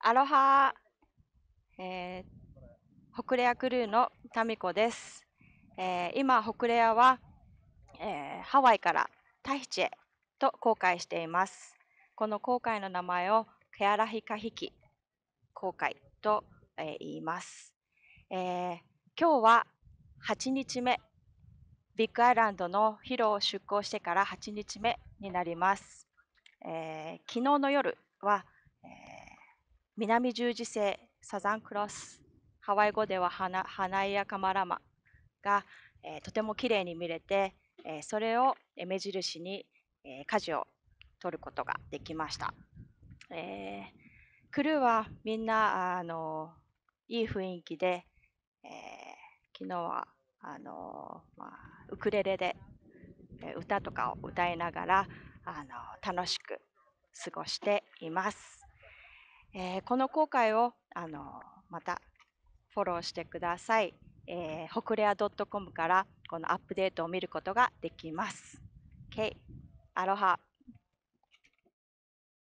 アロハ、えー、北レアクルーのタミコです。えー、今、北レアは、えー、ハワイからタヒチェと航海しています。この航海の名前をケアラヒカヒキ航海と、えー、言います。えー、今日は8日目、ビッグアイランドのヒロを出港してから8日目になります。えー、昨日の夜は南十字星、サザンクロス、ハワイ語では花花やカマラマが、えー、とても綺麗に見れて、えー、それを目印に、えー、舵を取ることができました。えー、クルーはみんなあのいい雰囲気で、えー、昨日はあの、まあ、ウクレレで歌とかを歌いながらあの楽しく過ごしています。えー、この後悔をあのまたフォローしてください。えー、北レア .com からこのアップデートを見ることができます。o k アロハ。